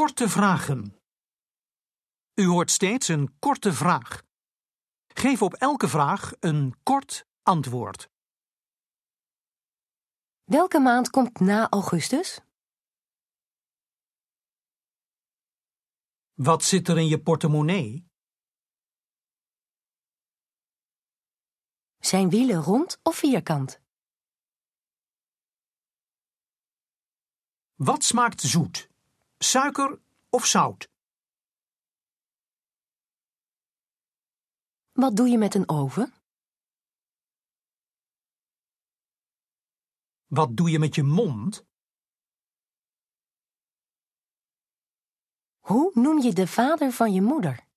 korte vragen. U hoort steeds een korte vraag. Geef op elke vraag een kort antwoord. Welke maand komt na augustus? Wat zit er in je portemonnee? Zijn wielen rond of vierkant? Wat smaakt zoet? suiker of zout? Wat doe je met een oven? Wat doe je met je mond? Hoe noem je de vader van je moeder?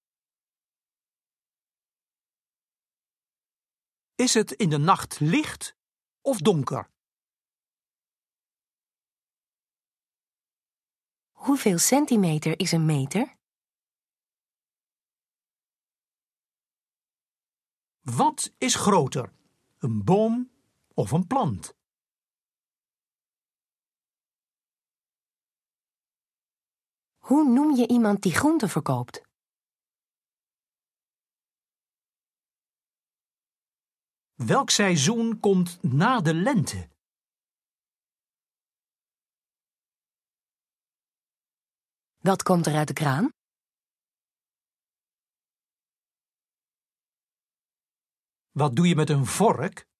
Is het in de nacht licht of donker? Hoeveel centimeter is een meter? Wat is groter, een boom of een plant? Hoe noem je iemand die groenten verkoopt? Welk seizoen komt na de lente? Wat komt er uit de kraan? Wat doe je met een vork?